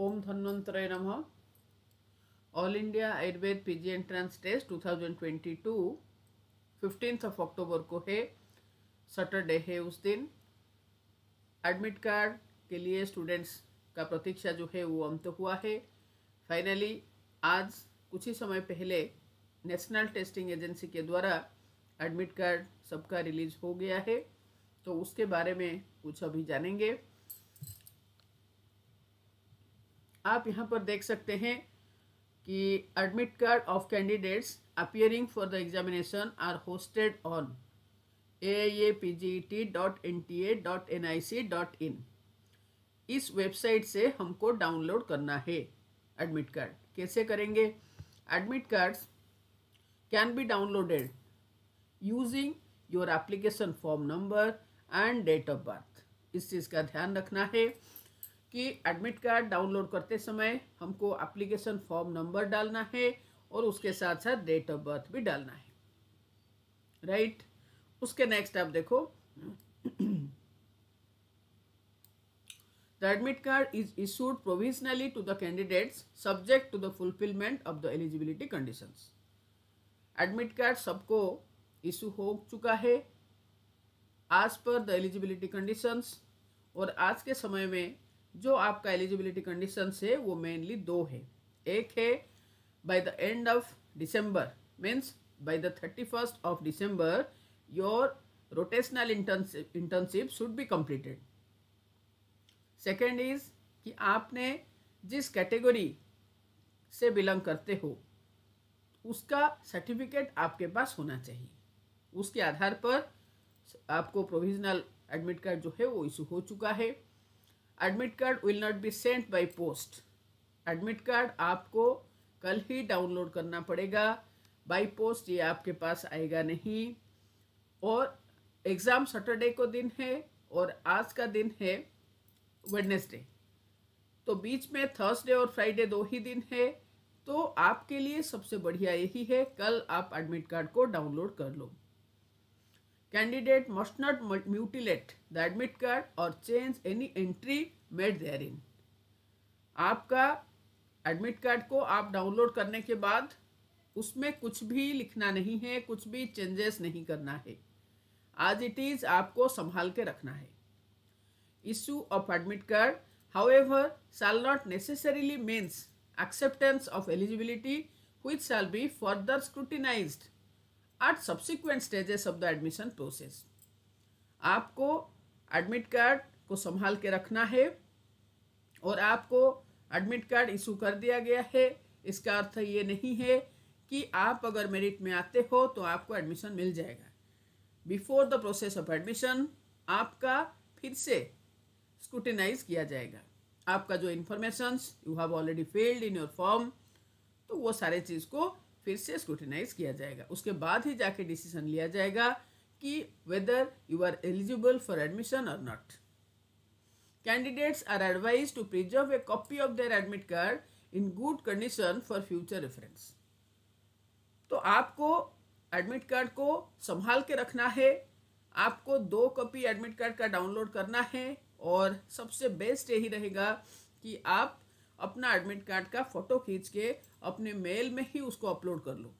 ओम धन्वंतराय नम all India Ayurveda PG entrance test 2022 fifteenth of October को है सैटरडे है उस दिन एडमिट कार्ड के लिए स्टूडेंट्स का प्रतीक्षा जो है वो अंत हुआ है फाइनली आज कुछ ही समय पहले नेशनल टेस्टिंग एजेंसी के द्वारा एडमिट कार्ड सबका रिलीज हो गया है तो उसके बारे में कुछ अभी जानेंगे आप यहाँ पर देख सकते हैं कि admit card of candidates appearing for the examination are hosted on A A P G E T dot N T A dot N I C dot in website से हमको डाउनलोड करना है एडमिट कार्ड कैसे करेंगे admit cards can be downloaded using your application form number and date of birth इस चीज़ का ध्यान रखना है कि एडमिट कार्ड डाउनलोड करते समय हमको एप्लीकेशन फॉर्म नंबर डालना है और उसके साथ साथ डेट ऑफ बर्थ भी डालना है राइट right? उसके नेक्स्ट आप देखो the admit card is issued provisionally to the candidates subject to the fulfilment of the eligibility conditions admit card सबको इशू हो चुका है आज पर द एलिजिबिलिटी कंडीशंस और आज के समय में जो आपका एलिजिबिलिटी कंडीशन है वो मेनली दो है एक है by the end of December means the thirty first of December your rotational internship, internship should be completed second is कि आपने जिस कैटेगरी से बिलोंग करते हो उसका सर्टिफिकेट आपके पास होना चाहिए उसके आधार पर आपको प्रोविजनल एडमिट कार्ड जो है वो इशू हो चुका है admit card will not be sent by post admit card आपको कल ही डाउनलोड करना पड़ेगा बाय पोस्ट ये आपके पास आएगा नहीं और एग्ज़ाम सैटरडे को दिन है और आज का दिन है वेडनेसडे तो बीच में थर्सडे और फ्राइडे दो ही दिन है तो आपके लिए सबसे बढ़िया यही है कल आप एडमिट कार्ड को डाउनलोड कर लो candidate must not mutilate the admit card or change any entry made therein आपका एडमिट कार्ड को आप डाउनलोड करने के बाद उसमें कुछ भी लिखना नहीं है कुछ भी चेंजेस नहीं करना है आज इट इज आपको संभाल के रखना है issue of admit card however shall not necessarily means acceptance of eligibility which shall be further scrutinize at subsequent stages of the admission process आपको एडमिट कार्ड को संभाल के रखना है और आपको एडमिट कार्ड इशू कर दिया गया है इसका अर्थ ये नहीं है कि आप अगर मेरिट में आते हो तो आपको एडमिशन मिल जाएगा before the process of admission आपका फिर से स्क्रूटिनाइज किया जाएगा आपका जो information you have already filled in your form तो वो सारे चीज़ को फिर से स्क्रूटिनाइज किया जाएगा उसके बाद ही जाके डिसीजन लिया जाएगा कि whether you are eligible for admission और not candidates are advise to preserve a copy of their admit card in good condition for future reference तो आपको एडमिट कार्ड को संभाल के रखना है आपको दो कॉपी एडमिट कार्ड का डाउनलोड करना है और सबसे बेस्ट यही रहेगा कि आप अपना एडमिट कार्ड का फोटो खींच के अपने मेल में ही उसको अपलोड कर लो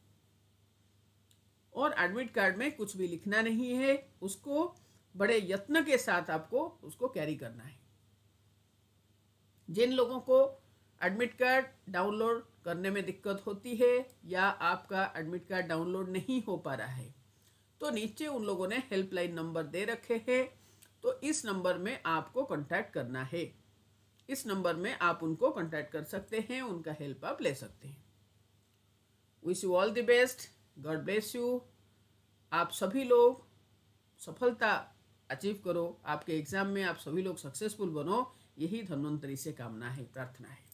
और एडमिट कार्ड में कुछ भी लिखना नहीं है उसको बड़े यत्न के साथ आपको उसको कैरी करना है जिन लोगों को एडमिट कार्ड डाउनलोड करने में दिक्कत होती है या आपका एडमिट कार्ड डाउनलोड नहीं हो पा रहा है तो नीचे उन लोगों ने हेल्पलाइन नंबर दे रखे हैं तो इस नंबर में आपको कॉन्टैक्ट करना है इस नंबर में आप उनको कॉन्टैक्ट कर सकते हैं उनका हेल्प आप ले सकते हैं wish you all the best God bless you आप सभी लोग सफलता अचीव करो आपके एग्ज़ाम में आप सभी लोग सक्सेसफुल बनो यही धन्वंतरी से कामना है प्रार्थना है